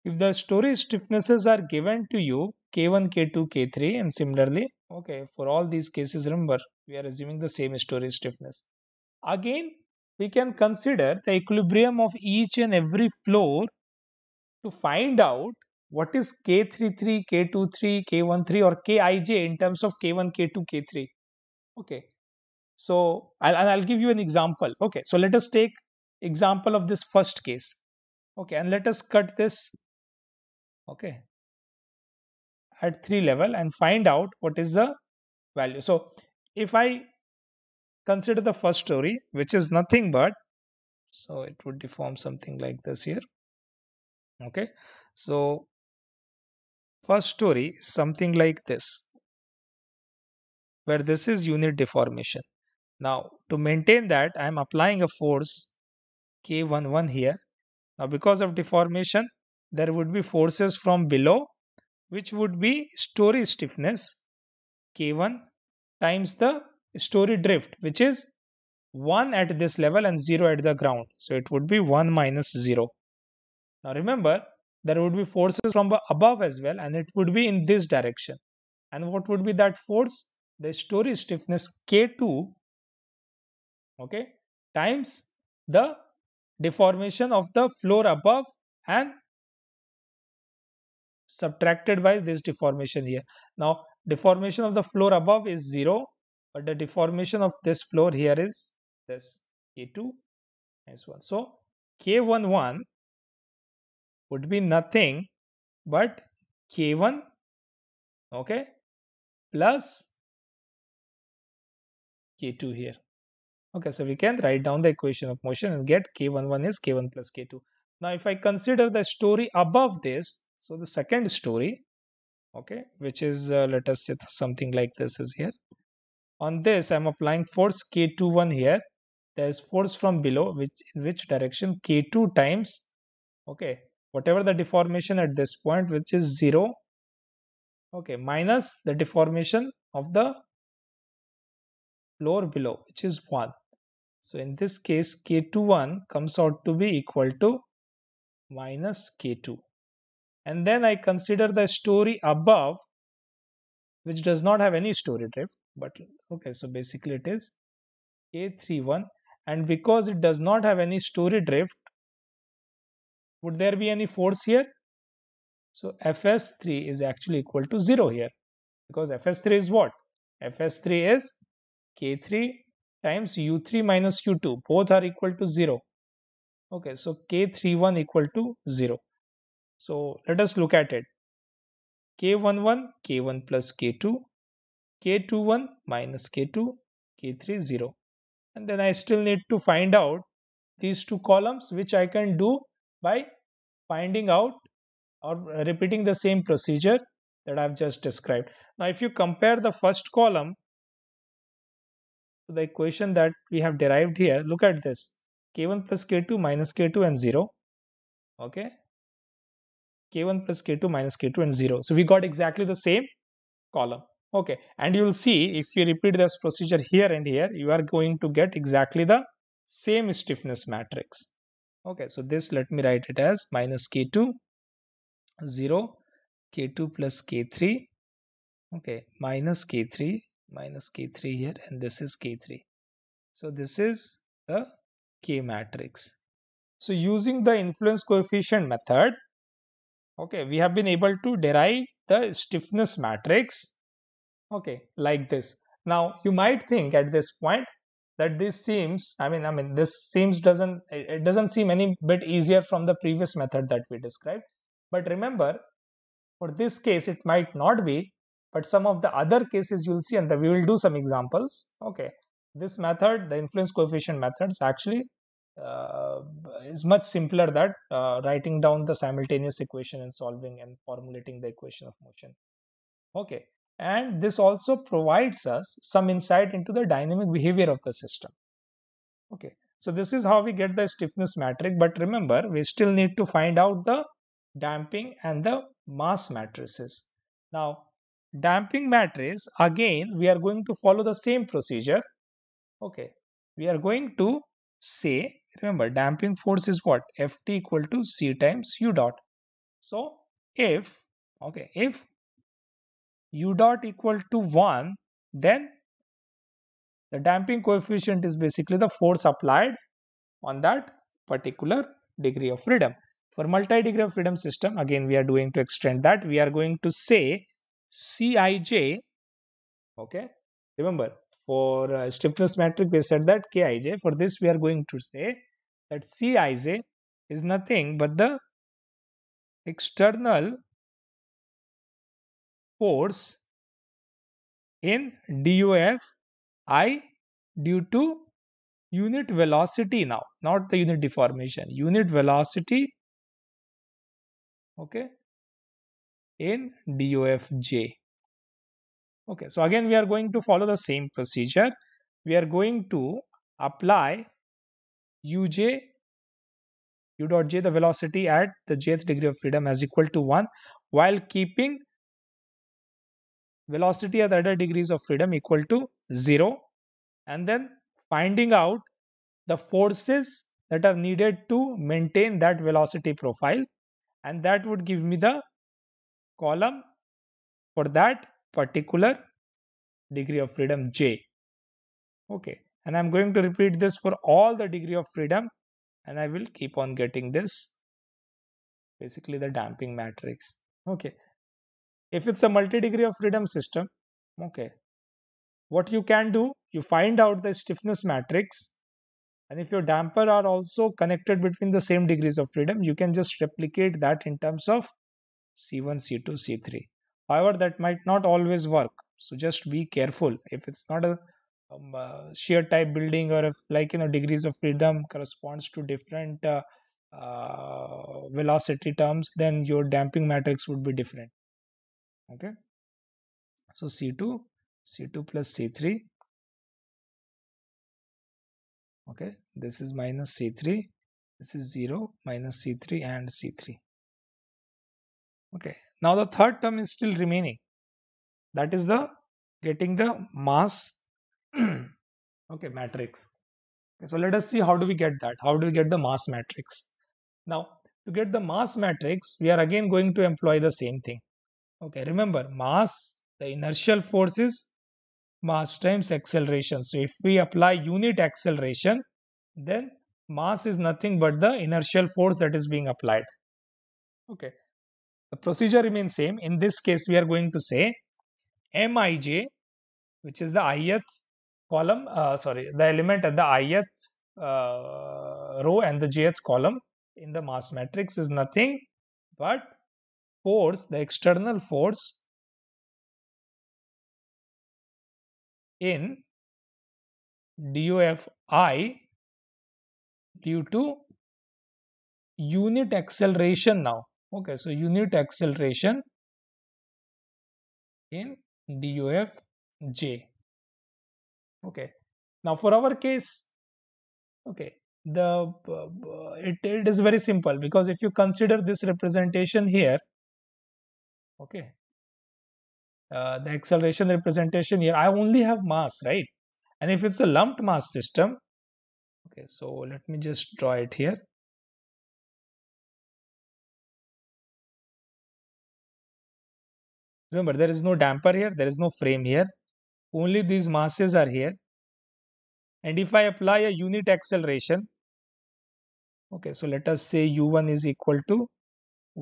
if the storage stiffnesses are given to you k1 k2 k3 and similarly okay for all these cases remember we are assuming the same storage stiffness again we can consider the equilibrium of each and every floor to find out what is K33, K23, K13 or Kij in terms of K1, K2, K3. Okay. So, I'll, I'll give you an example. Okay. So, let us take example of this first case. Okay. And let us cut this okay at 3 level and find out what is the value so if i consider the first story which is nothing but so it would deform something like this here okay so first story is something like this where this is unit deformation now to maintain that i am applying a force k11 here now because of deformation there would be forces from below which would be story stiffness k1 times the story drift which is 1 at this level and 0 at the ground so it would be 1 minus 0 now remember there would be forces from above as well and it would be in this direction and what would be that force the story stiffness k2 okay times the deformation of the floor above and subtracted by this deformation here. Now deformation of the floor above is 0 but the deformation of this floor here is this K2 minus 1. So K11 would be nothing but K1 okay plus K2 here. Okay, so we can write down the equation of motion and get K11 is K1 plus K2. Now if I consider the story above this, so the second story okay which is uh, let us say something like this is here on this i'm applying force k21 here there's force from below which in which direction k2 times okay whatever the deformation at this point which is 0 okay minus the deformation of the floor below which is 1 so in this case k21 comes out to be equal to minus k2 and then I consider the story above which does not have any story drift but okay so basically it is A31 and because it does not have any story drift would there be any force here so fs3 is actually equal to 0 here because fs3 is what fs3 is k3 times u3 minus u2 both are equal to 0 okay so k31 equal to 0 so let us look at it. K11, K1 plus K2, K21 minus K2, K3 0. And then I still need to find out these two columns which I can do by finding out or repeating the same procedure that I've just described. Now if you compare the first column to the equation that we have derived here, look at this k1 plus k2 minus k2 and 0 okay k1 plus k2 minus k2 and 0. So we got exactly the same column. Okay, and you will see if you repeat this procedure here and here, you are going to get exactly the same stiffness matrix. Okay, so this let me write it as minus k2, 0, k2 plus k3, okay, minus k3, minus k3 here, and this is k3. So this is the k matrix. So using the influence coefficient method, okay we have been able to derive the stiffness matrix okay like this now you might think at this point that this seems i mean i mean this seems doesn't it doesn't seem any bit easier from the previous method that we described but remember for this case it might not be but some of the other cases you'll see and we will do some examples okay this method the influence coefficient methods actually uh, is much simpler that uh, writing down the simultaneous equation and solving and formulating the equation of motion okay and this also provides us some insight into the dynamic behavior of the system okay so this is how we get the stiffness matrix but remember we still need to find out the damping and the mass matrices now damping matrix again we are going to follow the same procedure okay we are going to say Remember, damping force is what? Ft equal to C times U dot. So, if, okay, if U dot equal to 1, then the damping coefficient is basically the force applied on that particular degree of freedom. For multi-degree of freedom system, again, we are doing to extend that. We are going to say Cij, okay, remember, for uh, stiffness matrix, we said that Kij. For this, we are going to say that Cij is nothing but the external force in DOF I due to unit velocity now, not the unit deformation, unit velocity okay in J. Okay, so again we are going to follow the same procedure. We are going to apply uj u dot j the velocity at the jth degree of freedom as equal to 1 while keeping velocity at the other degrees of freedom equal to 0 and then finding out the forces that are needed to maintain that velocity profile and that would give me the column for that particular degree of freedom j okay and I'm going to repeat this for all the degree of freedom and I will keep on getting this basically the damping matrix okay if it's a multi-degree of freedom system okay what you can do you find out the stiffness matrix and if your damper are also connected between the same degrees of freedom you can just replicate that in terms of c1 c2 c3 however that might not always work so just be careful if it's not a um, uh, shear type building or if like you know degrees of freedom corresponds to different uh, uh, velocity terms then your damping matrix would be different okay so c2 c2 plus c3 okay this is minus c3 this is 0 minus c3 and c3 okay now the third term is still remaining that is the getting the mass okay matrix okay, so let us see how do we get that how do we get the mass matrix now to get the mass matrix we are again going to employ the same thing okay remember mass the inertial force is mass times acceleration so if we apply unit acceleration then mass is nothing but the inertial force that is being applied okay the procedure remains same in this case we are going to say mij which is the ith column, uh, sorry, the element at the ith uh, row and the jth column in the mass matrix is nothing but force, the external force in DUFI due to unit acceleration now. Okay, so unit acceleration in j okay now for our case okay the uh, uh, it, it is very simple because if you consider this representation here okay uh, the acceleration representation here i only have mass right and if it's a lumped mass system okay so let me just draw it here remember there is no damper here there is no frame here only these masses are here and if I apply a unit acceleration okay so let us say u1 is equal to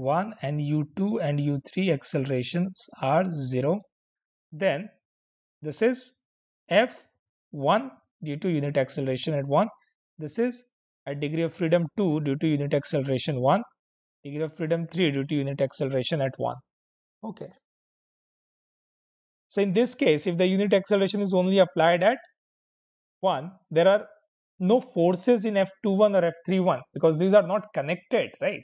1 and u2 and u3 accelerations are 0 then this is f1 due to unit acceleration at 1 this is at degree of freedom 2 due to unit acceleration 1 degree of freedom 3 due to unit acceleration at 1 okay so in this case, if the unit acceleration is only applied at 1, there are no forces in F21 or F31 because these are not connected, right?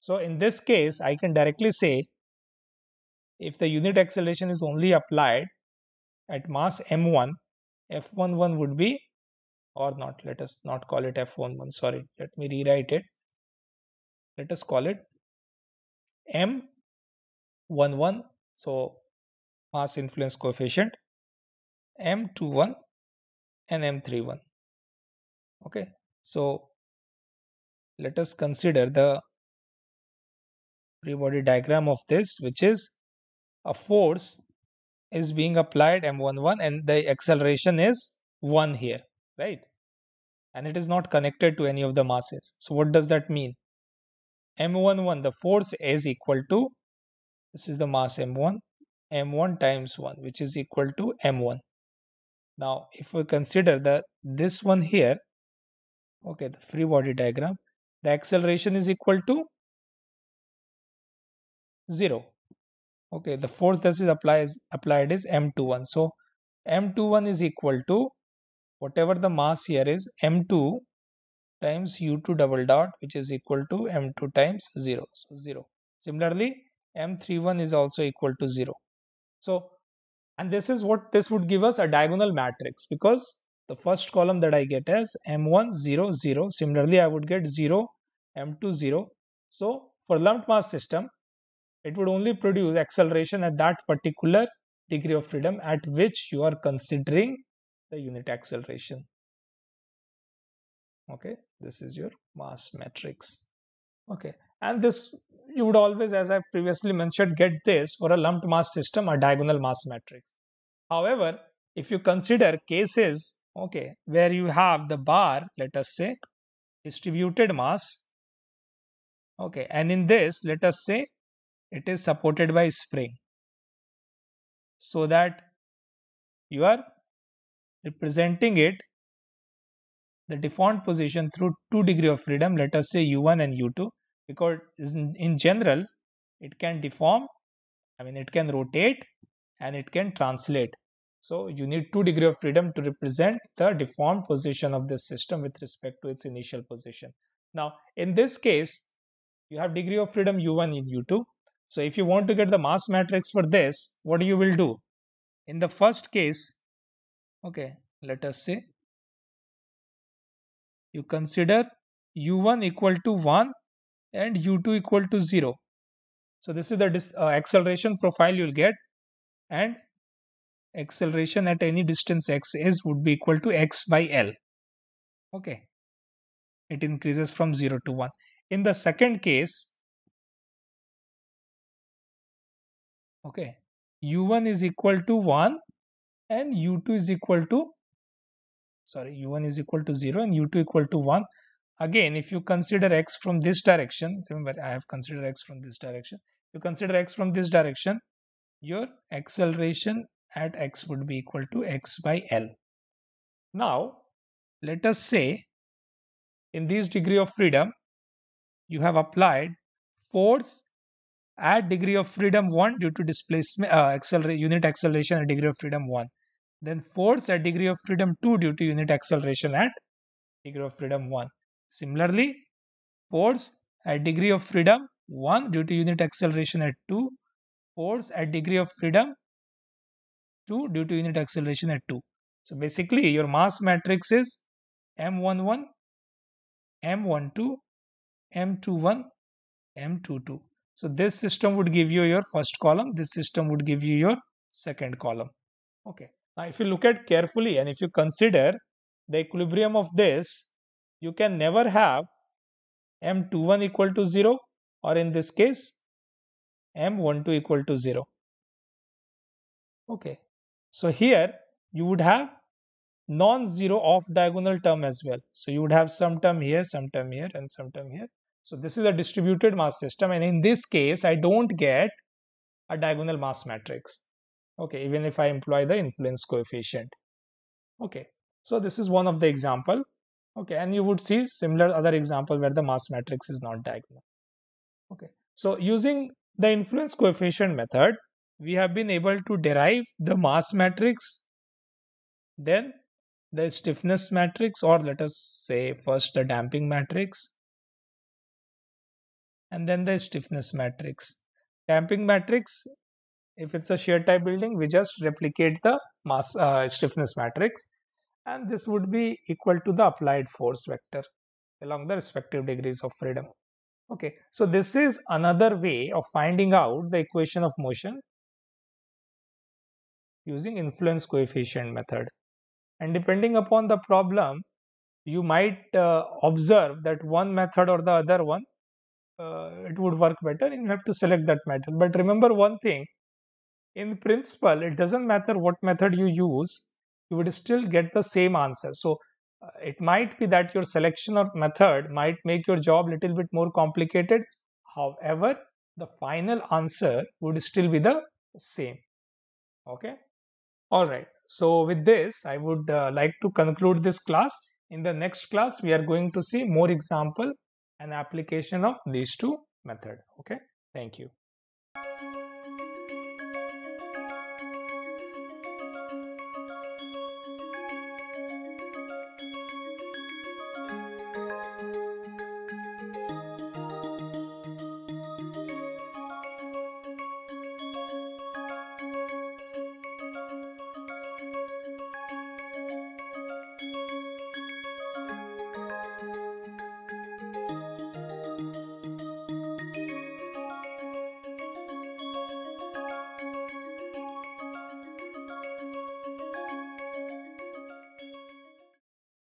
So in this case, I can directly say if the unit acceleration is only applied at mass m1 f11 would be or not let us not call it f11 sorry let me rewrite it let us call it m11 so mass influence coefficient m21 and m31 okay so let us consider the free body diagram of this which is a force is being applied m11 and the acceleration is 1 here right and it is not connected to any of the masses so what does that mean m11 the force is equal to this is the mass m1 m1 times 1 which is equal to m1 now if we consider the this one here okay the free body diagram the acceleration is equal to 0 okay the force that is applies applied is m21 so m21 is equal to whatever the mass here is m2 times u2 double dot which is equal to m2 times 0 so 0 similarly m31 is also equal to 0 so, and this is what this would give us a diagonal matrix because the first column that I get is M1, 0, 0. Similarly, I would get 0, M2, 0. So, for lumped mass system, it would only produce acceleration at that particular degree of freedom at which you are considering the unit acceleration. Okay, this is your mass matrix. Okay, and this, you would always, as I previously mentioned, get this for a lumped mass system or diagonal mass matrix. However, if you consider cases, okay, where you have the bar, let us say, distributed mass, okay, and in this, let us say, it is supported by spring so that you are representing it the default position through two degree of freedom let us say u1 and u2 because in general it can deform i mean it can rotate and it can translate so you need two degree of freedom to represent the deformed position of the system with respect to its initial position now in this case you have degree of freedom u1 in u2 so if you want to get the mass matrix for this what you will do in the first case okay let us say you consider u1 equal to 1 and u2 equal to 0. So this is the uh, acceleration profile you'll get and acceleration at any distance x is would be equal to x by L. Okay. It increases from 0 to 1. In the second case, okay, u1 is equal to 1 and u2 is equal to sorry u1 is equal to 0 and u2 equal to 1 again if you consider x from this direction remember i have considered x from this direction you consider x from this direction your acceleration at x would be equal to x by l now let us say in this degree of freedom you have applied force at degree of freedom 1 due to displacement uh, unit acceleration at degree of freedom 1 then force at degree of freedom 2 due to unit acceleration at degree of freedom 1 Similarly, force at degree of freedom 1 due to unit acceleration at 2, force at degree of freedom 2 due to unit acceleration at 2. So basically your mass matrix is M11, M12, M21, M22. So this system would give you your first column, this system would give you your second column. Okay. Now if you look at carefully and if you consider the equilibrium of this you can never have m21 equal to 0 or in this case m12 equal to 0. Okay. So here you would have non-zero off diagonal term as well. So you would have some term here, some term here and some term here. So this is a distributed mass system and in this case I don't get a diagonal mass matrix. Okay, even if I employ the influence coefficient. Okay, so this is one of the example okay and you would see similar other example where the mass matrix is not diagonal okay so using the influence coefficient method we have been able to derive the mass matrix then the stiffness matrix or let us say first the damping matrix and then the stiffness matrix damping matrix if it's a shear type building we just replicate the mass uh, stiffness matrix and this would be equal to the applied force vector along the respective degrees of freedom. Okay, so this is another way of finding out the equation of motion using influence coefficient method. And depending upon the problem, you might uh, observe that one method or the other one, uh, it would work better and you have to select that method. But remember one thing, in principle, it doesn't matter what method you use, you would still get the same answer so uh, it might be that your selection or method might make your job little bit more complicated however the final answer would still be the same okay all right so with this i would uh, like to conclude this class in the next class we are going to see more example and application of these two method okay thank you